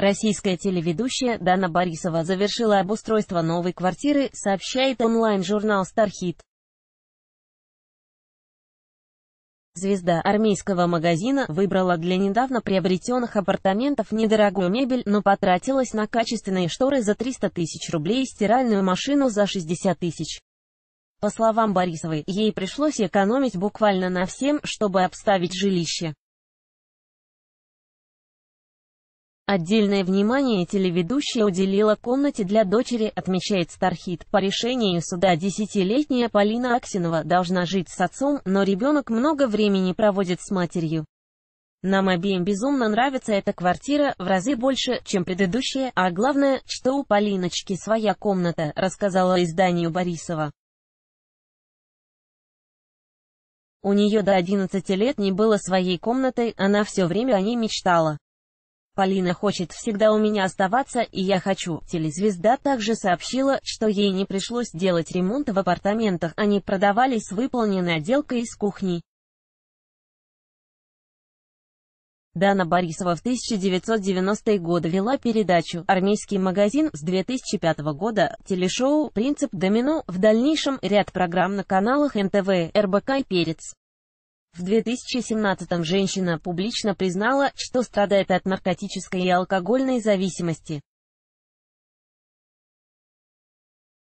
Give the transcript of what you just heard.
Российская телеведущая Дана Борисова завершила обустройство новой квартиры, сообщает онлайн-журнал «Стархит». Звезда армейского магазина выбрала для недавно приобретенных апартаментов недорогую мебель, но потратилась на качественные шторы за 300 тысяч рублей и стиральную машину за 60 тысяч. По словам Борисовой, ей пришлось экономить буквально на всем, чтобы обставить жилище. Отдельное внимание телеведущая уделила комнате для дочери, отмечает Стархит. По решению суда десятилетняя Полина Аксинова должна жить с отцом, но ребенок много времени проводит с матерью. Нам обеим безумно нравится эта квартира, в разы больше, чем предыдущая, а главное, что у Полиночки своя комната, рассказала изданию Борисова. У нее до 11 лет не было своей комнаты, она все время о ней мечтала. Полина хочет всегда у меня оставаться, и я хочу. Телезвезда также сообщила, что ей не пришлось делать ремонт в апартаментах, они продавались с выполненной отделкой из кухни. Дана Борисова в 1990-е годы вела передачу «Армейский магазин» с 2005 года, телешоу «Принцип домино», в дальнейшем ряд программ на каналах НТВ, РБК и «Перец». В 2017 женщина публично признала, что страдает от наркотической и алкогольной зависимости.